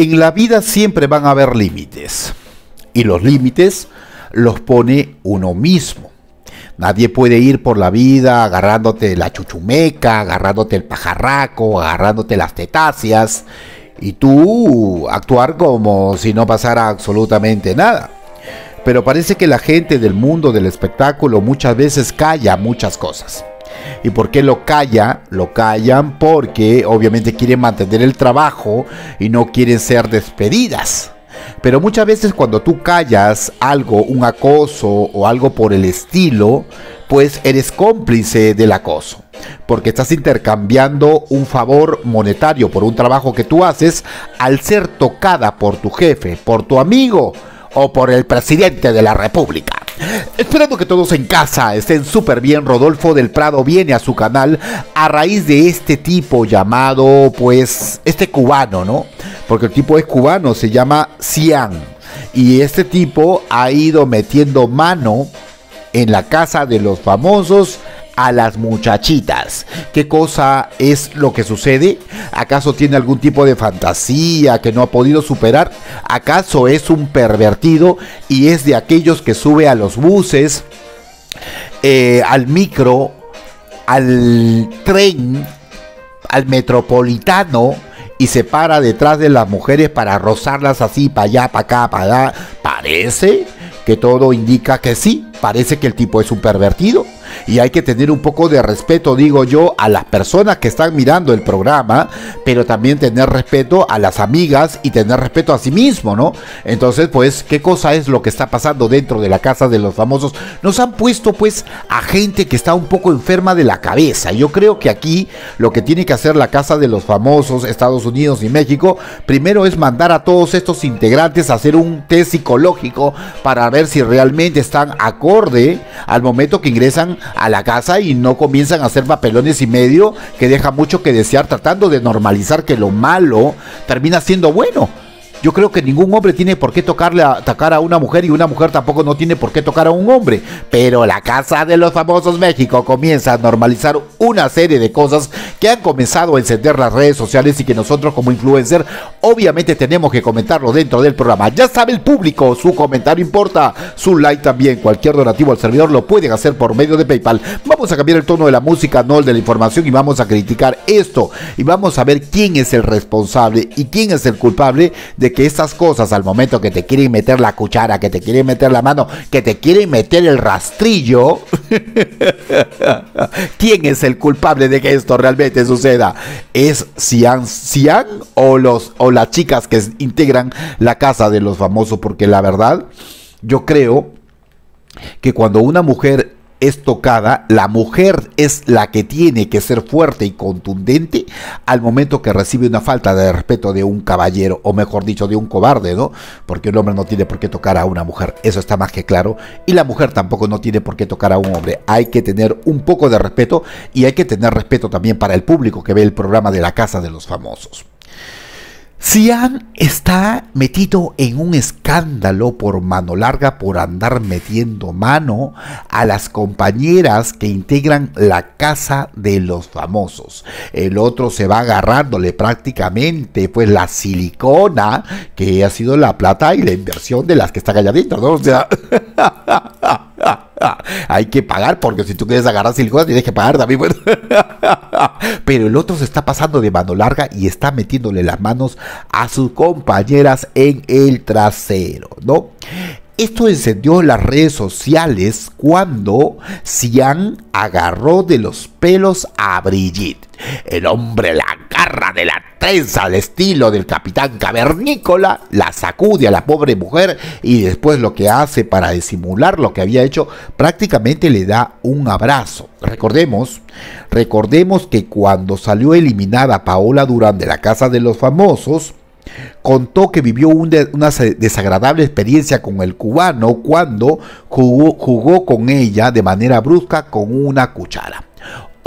En la vida siempre van a haber límites. Y los límites los pone uno mismo. Nadie puede ir por la vida agarrándote la chuchumeca, agarrándote el pajarraco, agarrándote las tetáceas y tú actuar como si no pasara absolutamente nada. Pero parece que la gente del mundo del espectáculo muchas veces calla muchas cosas. ¿Y por qué lo calla? Lo callan porque obviamente quieren mantener el trabajo y no quieren ser despedidas. Pero muchas veces cuando tú callas algo, un acoso o algo por el estilo, pues eres cómplice del acoso. Porque estás intercambiando un favor monetario por un trabajo que tú haces al ser tocada por tu jefe, por tu amigo o por el presidente de la República. Esperando que todos en casa estén súper bien, Rodolfo del Prado viene a su canal a raíz de este tipo llamado, pues, este cubano, ¿no? Porque el tipo es cubano, se llama Cian. Y este tipo ha ido metiendo mano en la casa de los famosos a las muchachitas. ¿Qué cosa es lo que sucede? ¿Acaso tiene algún tipo de fantasía que no ha podido superar? ¿Acaso es un pervertido y es de aquellos que sube a los buses, eh, al micro, al tren, al metropolitano? y se para detrás de las mujeres para rozarlas así, para allá, para acá, para allá. Parece que todo indica que sí, parece que el tipo es un pervertido y hay que tener un poco de respeto, digo yo, a las personas que están mirando el programa, pero también tener respeto a las amigas y tener respeto a sí mismo, ¿no? Entonces, pues, ¿qué cosa es lo que está pasando dentro de la casa de los famosos? Nos han puesto, pues, a gente que está un poco enferma de la cabeza. Yo creo que aquí lo que tiene que hacer la casa de los famosos, Estados Unidos y México, primero es mandar a todos estos integrantes a hacer un test psicológico para ver si realmente están a al momento que ingresan a la casa y no comienzan a hacer papelones y medio que deja mucho que desear tratando de normalizar que lo malo termina siendo bueno. Yo creo que ningún hombre tiene por qué tocarle atacar a una mujer y una mujer tampoco no tiene por qué tocar a un hombre. Pero la Casa de los Famosos México comienza a normalizar una serie de cosas que han comenzado a encender las redes sociales y que nosotros como influencer obviamente tenemos que comentarlo dentro del programa. Ya sabe el público, su comentario importa, su like también. Cualquier donativo al servidor lo pueden hacer por medio de PayPal. Vamos a cambiar el tono de la música, no el de la información y vamos a criticar esto. Y vamos a ver quién es el responsable y quién es el culpable de que estas cosas al momento que te quieren meter la cuchara, que te quieren meter la mano, que te quieren meter el rastrillo, ¿quién es el culpable de que esto realmente suceda? ¿Es Sian Sian o, los, o las chicas que integran la casa de los famosos? Porque la verdad, yo creo que cuando una mujer es tocada, la mujer es la que tiene que ser fuerte y contundente al momento que recibe una falta de respeto de un caballero, o mejor dicho, de un cobarde, ¿no? Porque un hombre no tiene por qué tocar a una mujer, eso está más que claro, y la mujer tampoco no tiene por qué tocar a un hombre. Hay que tener un poco de respeto y hay que tener respeto también para el público que ve el programa de la Casa de los Famosos. Sian está metido en un escándalo por mano larga por andar metiendo mano a las compañeras que integran la casa de los famosos. El otro se va agarrándole prácticamente pues la silicona que ha sido la plata y la inversión de las que están allá adentro, ¿no? O sea... Hay que pagar porque si tú quieres agarrar silicona tienes que pagar también. Pero el otro se está pasando de mano larga y está metiéndole las manos a sus compañeras en el trasero, ¿no? Esto encendió las redes sociales cuando Sian agarró de los pelos a Brigitte. El hombre la de la trenza al estilo del capitán cavernícola, la sacude a la pobre mujer y después lo que hace para disimular lo que había hecho, prácticamente le da un abrazo. Recordemos, recordemos que cuando salió eliminada Paola Durán de la Casa de los Famosos, contó que vivió una desagradable experiencia con el cubano cuando jugó, jugó con ella de manera brusca con una cuchara.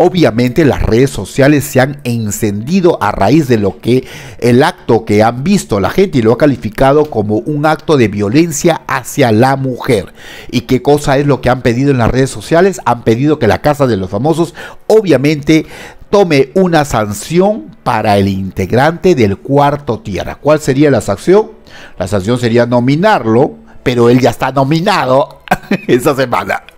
Obviamente las redes sociales se han encendido a raíz de lo que el acto que han visto la gente y lo ha calificado como un acto de violencia hacia la mujer. ¿Y qué cosa es lo que han pedido en las redes sociales? Han pedido que la Casa de los Famosos obviamente tome una sanción para el integrante del cuarto tierra. ¿Cuál sería la sanción? La sanción sería nominarlo, pero él ya está nominado esa semana.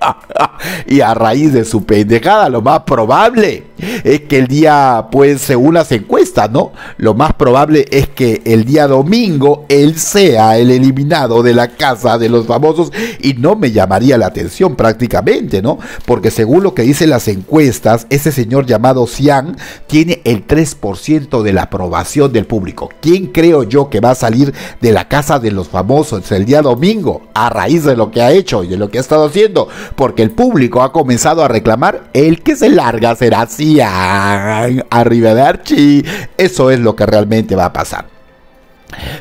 y a raíz de su pendejada, lo más probable es que el día, pues según las encuestas, ¿no? Lo más probable es que el día domingo él sea el eliminado de la casa de los famosos y no me llamaría la atención prácticamente, ¿no? Porque según lo que dicen las encuestas, ese señor llamado Xiang tiene el 3% de la aprobación del público. ¿Quién creo yo que va a salir de la casa de los famosos el día domingo a raíz de lo que ha hecho y de lo que ha estado haciendo? Porque el público ha comenzado a reclamar el que se larga será así Arriba de Archie Eso es lo que realmente va a pasar.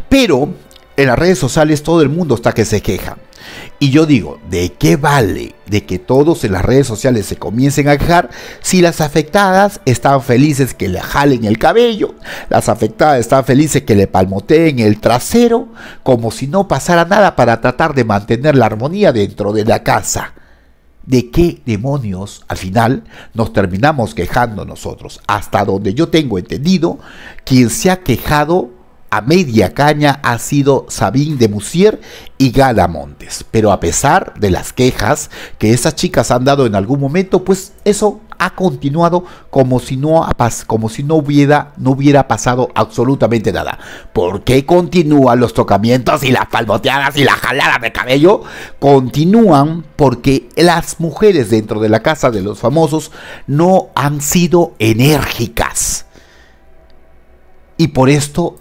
Pero en las redes sociales todo el mundo está que se queja. Y yo digo, ¿de qué vale de que todos en las redes sociales se comiencen a quejar si las afectadas están felices que le jalen el cabello, las afectadas están felices que le palmoteen el trasero, como si no pasara nada para tratar de mantener la armonía dentro de la casa? ¿De qué demonios al final nos terminamos quejando nosotros? Hasta donde yo tengo entendido, quien se ha quejado a media caña ha sido Sabine de Musier y Gala Montes. Pero a pesar de las quejas que esas chicas han dado en algún momento, pues eso ha continuado como si no, como si no, hubiera, no hubiera pasado absolutamente nada. ¿Por qué continúan los tocamientos y las palmoteadas y las jaladas de cabello? Continúan porque las mujeres dentro de la casa de los famosos no han sido enérgicas. Y por esto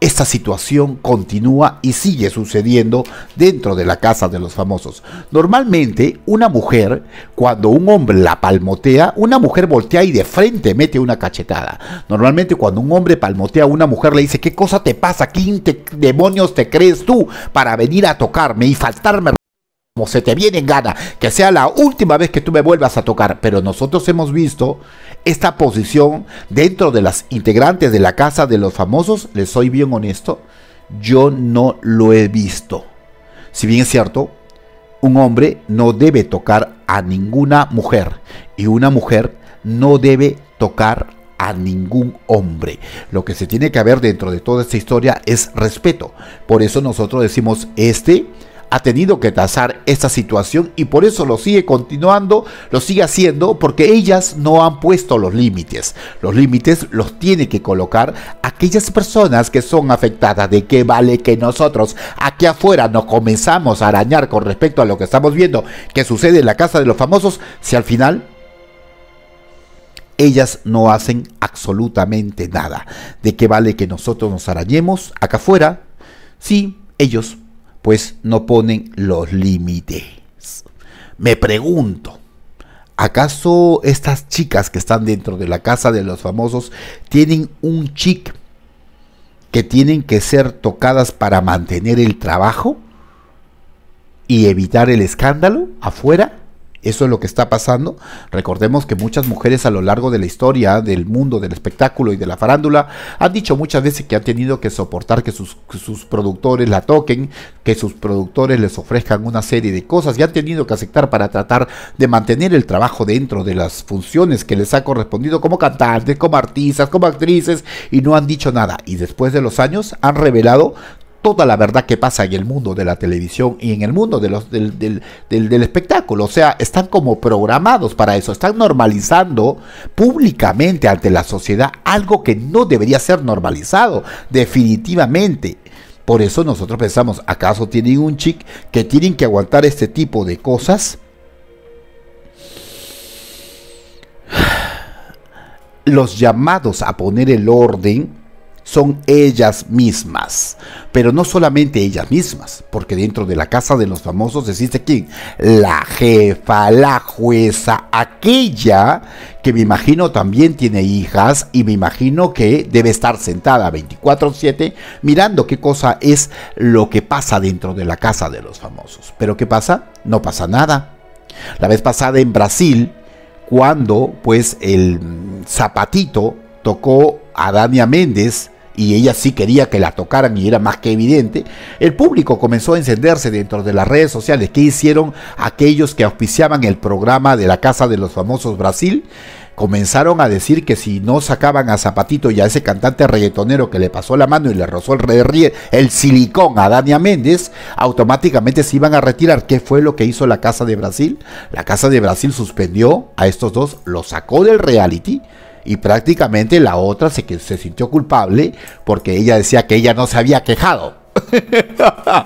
esta situación continúa y sigue sucediendo dentro de la casa de los famosos. Normalmente una mujer, cuando un hombre la palmotea, una mujer voltea y de frente mete una cachetada. Normalmente cuando un hombre palmotea a una mujer le dice, ¿qué cosa te pasa? qué demonios te crees tú para venir a tocarme y faltarme? como se te viene en gana, que sea la última vez que tú me vuelvas a tocar. Pero nosotros hemos visto esta posición dentro de las integrantes de la casa de los famosos, les soy bien honesto, yo no lo he visto. Si bien es cierto, un hombre no debe tocar a ninguna mujer y una mujer no debe tocar a ningún hombre. Lo que se tiene que ver dentro de toda esta historia es respeto. Por eso nosotros decimos, este ha tenido que tasar esta situación y por eso lo sigue continuando, lo sigue haciendo porque ellas no han puesto los límites. Los límites los tiene que colocar aquellas personas que son afectadas. ¿De qué vale que nosotros aquí afuera nos comenzamos a arañar con respecto a lo que estamos viendo que sucede en la casa de los famosos si al final ellas no hacen absolutamente nada. ¿De qué vale que nosotros nos arañemos acá afuera? Sí, ellos pues no ponen los límites. Me pregunto, ¿acaso estas chicas que están dentro de la casa de los famosos tienen un chic que tienen que ser tocadas para mantener el trabajo y evitar el escándalo afuera? Eso es lo que está pasando. Recordemos que muchas mujeres a lo largo de la historia del mundo del espectáculo y de la farándula han dicho muchas veces que han tenido que soportar que sus, productores la toquen, que sus productores les ofrezcan una serie de cosas y han tenido que aceptar para tratar de mantener el trabajo dentro de las funciones que les ha correspondido como cantantes, como artistas, como actrices y no han dicho nada. Y después de los años han revelado toda la verdad que pasa en el mundo de la televisión y en el mundo del, del, espectáculo. O sea, están como programados para eso, están normalizando públicamente ante la sociedad algo que no debería ser normalizado, definitivamente. Por eso nosotros pensamos, ¿acaso tienen un chic que tienen que aguantar este tipo de cosas? Los llamados a poner el orden son ellas mismas. Pero no solamente ellas mismas, porque dentro de la casa de los famosos existe quién? La jefa, la jueza, aquella que me imagino también tiene hijas y me imagino que debe estar sentada 24/7 mirando qué cosa es lo que pasa dentro de la casa de los famosos. Pero ¿qué pasa? No pasa nada. La vez pasada en Brasil, cuando pues el mm, zapatito tocó a Dania Méndez y ella sí quería que la tocaran y era más que evidente, el público comenzó a encenderse dentro de las redes sociales. ¿Qué hicieron aquellos que auspiciaban el programa de la Casa de los Famosos Brasil? comenzaron a decir que si no sacaban a Zapatito y a ese cantante reggaetonero que le pasó la mano y le rozó el, el silicón a Dania Méndez, automáticamente se iban a retirar. ¿Qué fue lo que hizo la Casa de Brasil? La Casa de Brasil suspendió a estos dos, los sacó del reality y prácticamente la otra se, se sintió culpable porque ella decía que ella no se había quejado.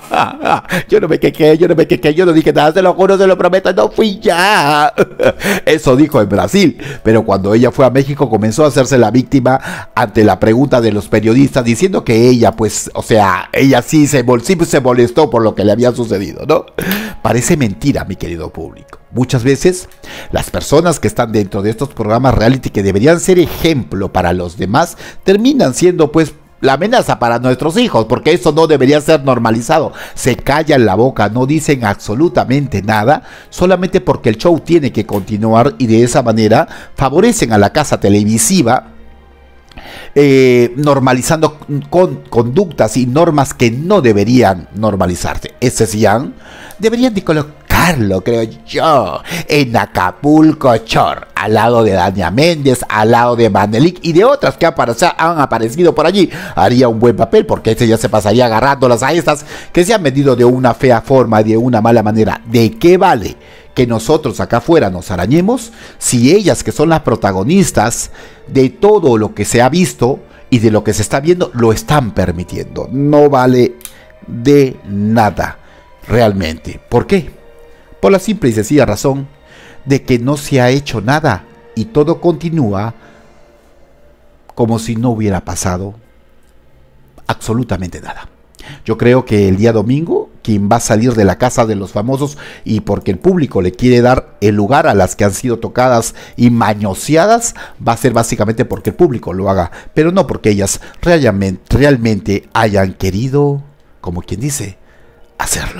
yo no me quejé, yo no me quejé, yo no dije nada, se lo juro, se lo prometo, no fui ya. Eso dijo en Brasil, pero cuando ella fue a México comenzó a hacerse la víctima ante la pregunta de los periodistas diciendo que ella, pues, o sea, ella sí se, sí se molestó por lo que le había sucedido, ¿no? Parece mentira, mi querido público. Muchas veces las personas que están dentro de estos programas reality que deberían ser ejemplo para los demás terminan siendo pues la amenaza para nuestros hijos, porque eso no debería ser normalizado. Se callan la boca, no dicen absolutamente nada, solamente porque el show tiene que continuar y de esa manera favorecen a la casa televisiva eh, normalizando con conductas y normas que no deberían normalizarse. Ese es Deberían de lo creo yo, en Acapulco Chor, al lado de Dania Méndez, al lado de Manelik y de otras que han aparecido por allí, haría un buen papel porque ese ya se pasaría agarrándolas a estas que se han vendido de una fea forma, de una mala manera. ¿De qué vale? que nosotros acá afuera nos arañemos si ellas que son las protagonistas de todo lo que se ha visto y de lo que se está viendo lo están permitiendo. No vale de nada realmente. ¿Por qué? por la simple y sencilla razón de que no se ha hecho nada y todo continúa como si no hubiera pasado absolutamente nada. Yo creo que el día domingo, quien va a salir de la casa de los famosos y porque el público le quiere dar el lugar a las que han sido tocadas y mañoseadas, va a ser básicamente porque el público lo haga, pero no porque ellas realmente, realmente hayan querido, como quien dice, hacerlo.